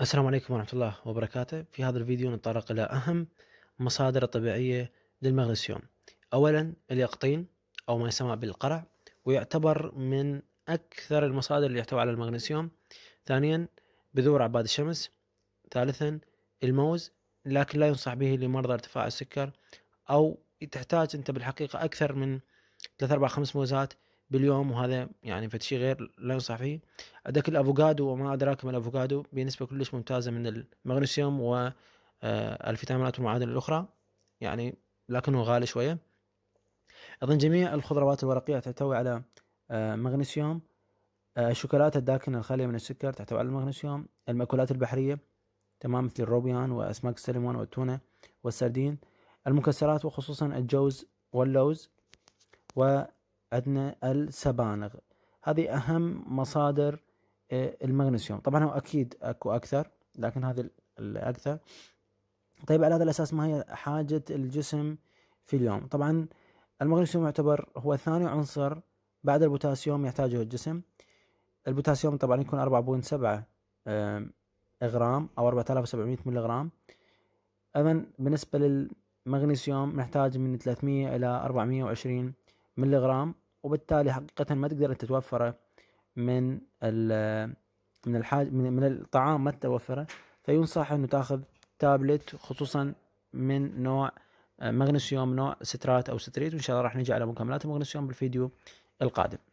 السلام عليكم ورحمة الله وبركاته في هذا الفيديو نتطرق إلى أهم مصادر الطبيعية للمغنيسيوم أولا اليقطين أو ما يسمى بالقرع ويعتبر من أكثر المصادر اللي يحتوي على المغنيسيوم ثانيا بذور عباد الشمس ثالثا الموز لكن لا ينصح به لمرضى ارتفاع السكر أو تحتاج أنت بالحقيقة أكثر من 3 4 5 موزات باليوم وهذا يعني فد شيء غير لا ينصح فيه عندك الافوكادو وما ادراك ما الافوكادو بنسبه كلش ممتازه من المغنيسيوم والفيتامينات آه، والمعادن الاخرى يعني لكنه غالي شويه اظن جميع الخضروات الورقيه تحتوي على آه، مغنيسيوم آه، الشوكولاتة الداكنة الخالية من السكر تحتوي على المغنيسيوم المأكولات البحرية تمام مثل الروبيان وأسماك السلمون والتونة والسردين المكسرات وخصوصا الجوز واللوز و عندنا السبانغ هذه أهم مصادر آه، المغنيسيوم طبعا هو أكيد أكو أكثر لكن هذه الأكثر طيب على هذا الأساس ما هي حاجة الجسم في اليوم طبعا المغنيسيوم يعتبر هو ثاني عنصر بعد البوتاسيوم يحتاجه الجسم البوتاسيوم طبعا يكون 4.7 آه، غرام أو 4700 ملي غرام أيضا بالنسبة للمغنيسيوم نحتاج من 300 إلى 420 ملي غرام وبالتالي حقيقة ما تقدر أنت توفره من من الحاج من, من الطعام ما توفره فينصح أنه تاخذ تابلت خصوصا من نوع آه، مغنيسيوم نوع سترات أو ستريت وإن شاء الله راح نجي على مكملات المغنيسيوم بالفيديو القادم